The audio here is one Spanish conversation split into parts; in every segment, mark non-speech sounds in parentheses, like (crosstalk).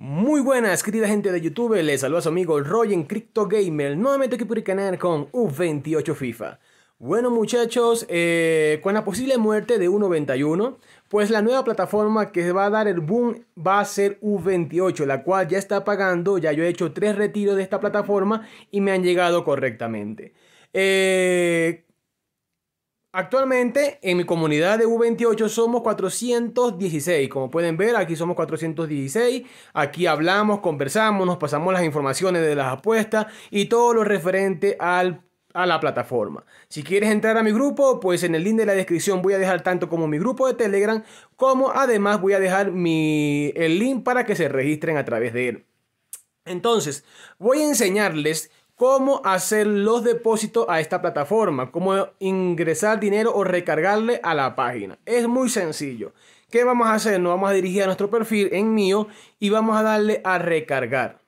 Muy buenas, querida gente de YouTube, les saluda su amigo Roy en Crypto Gamer, nuevamente aquí por el canal con U28 FIFA. Bueno muchachos, eh, con la posible muerte de U91, pues la nueva plataforma que va a dar el boom va a ser U28, la cual ya está pagando, ya yo he hecho tres retiros de esta plataforma y me han llegado correctamente. Eh, Actualmente en mi comunidad de U28 somos 416, como pueden ver aquí somos 416, aquí hablamos, conversamos, nos pasamos las informaciones de las apuestas y todo lo referente al a la plataforma. Si quieres entrar a mi grupo, pues en el link de la descripción voy a dejar tanto como mi grupo de Telegram, como además voy a dejar mi, el link para que se registren a través de él. Entonces, voy a enseñarles cómo hacer los depósitos a esta plataforma, cómo ingresar dinero o recargarle a la página. Es muy sencillo. ¿Qué vamos a hacer? Nos vamos a dirigir a nuestro perfil en mío y vamos a darle a recargar.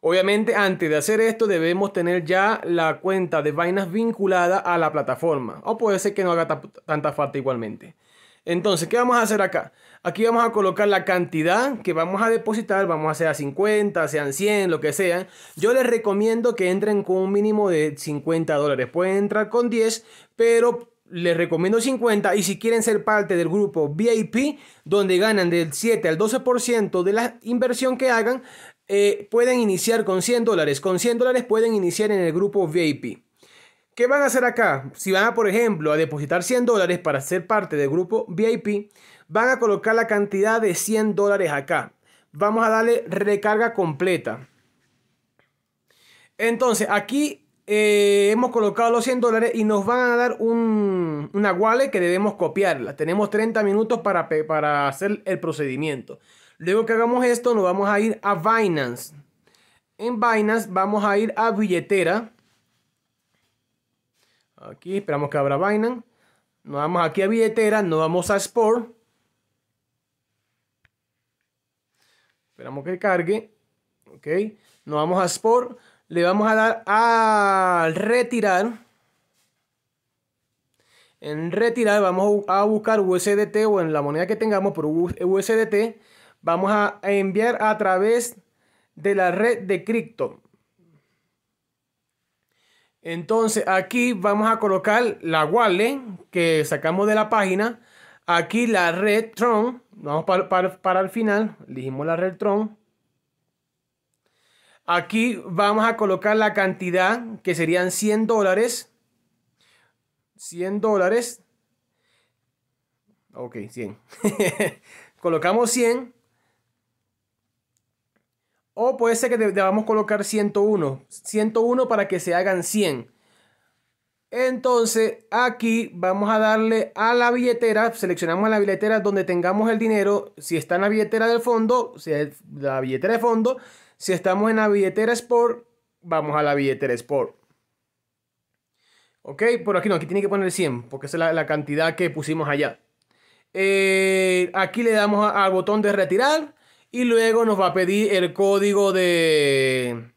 Obviamente antes de hacer esto debemos tener ya la cuenta de vainas vinculada a la plataforma o puede ser que no haga tanta falta igualmente. Entonces, ¿qué vamos a hacer acá? Aquí vamos a colocar la cantidad que vamos a depositar, vamos a hacer a 50, sean 100, lo que sea. Yo les recomiendo que entren con un mínimo de 50 dólares. Pueden entrar con 10, pero les recomiendo 50 y si quieren ser parte del grupo VIP, donde ganan del 7 al 12% de la inversión que hagan, eh, pueden iniciar con 100 dólares. Con 100 dólares pueden iniciar en el grupo VIP. ¿Qué van a hacer acá? Si van a, por ejemplo, a depositar 100 dólares para ser parte del grupo VIP, van a colocar la cantidad de 100 dólares acá. Vamos a darle recarga completa. Entonces, aquí eh, hemos colocado los 100 dólares y nos van a dar un, una wallet que debemos copiarla. Tenemos 30 minutos para, para hacer el procedimiento. Luego que hagamos esto, nos vamos a ir a Binance. En Binance vamos a ir a billetera Aquí esperamos que abra Binance. Nos vamos aquí a billetera, nos vamos a Sport. Esperamos que cargue. Ok. Nos vamos a Sport. Le vamos a dar a retirar. En retirar vamos a buscar USDT o en la moneda que tengamos por USDT. Vamos a enviar a través de la red de cripto. Entonces aquí vamos a colocar la wallet que sacamos de la página. Aquí la red Tron. Vamos para, el final. Elegimos la red Tron. Aquí vamos a colocar la cantidad que serían 100 dólares. 100 dólares. Ok, 100. (laughs) Colocamos 100. O puede ser que debamos colocar 101. 101 para que se hagan 100. Entonces aquí vamos a darle a la billetera, seleccionamos la billetera donde tengamos el dinero, si está en la billetera del fondo, si es la billetera de fondo, si estamos en la billetera Sport, vamos a la billetera Sport. Ok, por aquí no, aquí tiene que poner 100, porque esa es la, cantidad que pusimos allá. Eh, aquí le damos al botón de retirar y luego nos va a pedir el código de...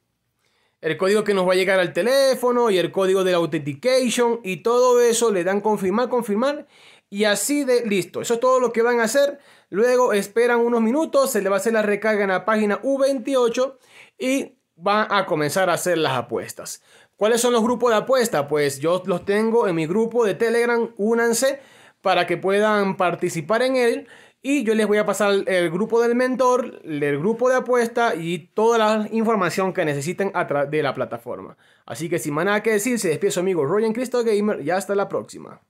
El código que nos va a llegar al teléfono y el código de la authentication y todo eso le dan confirmar, confirmar y así de listo. Eso es todo lo que van a hacer. Luego esperan unos minutos, se le va a hacer la recarga en la página U28 y van a comenzar a hacer las apuestas. ¿Cuáles son los grupos de apuestas? Pues yo los tengo en mi grupo de Telegram, únanse para que puedan participar en él y yo les voy a pasar el grupo del mentor, el grupo de apuesta y toda la información que necesiten de la plataforma. Así que sin más nada que decir, se despide su amigo Cristo Gamer y hasta la próxima.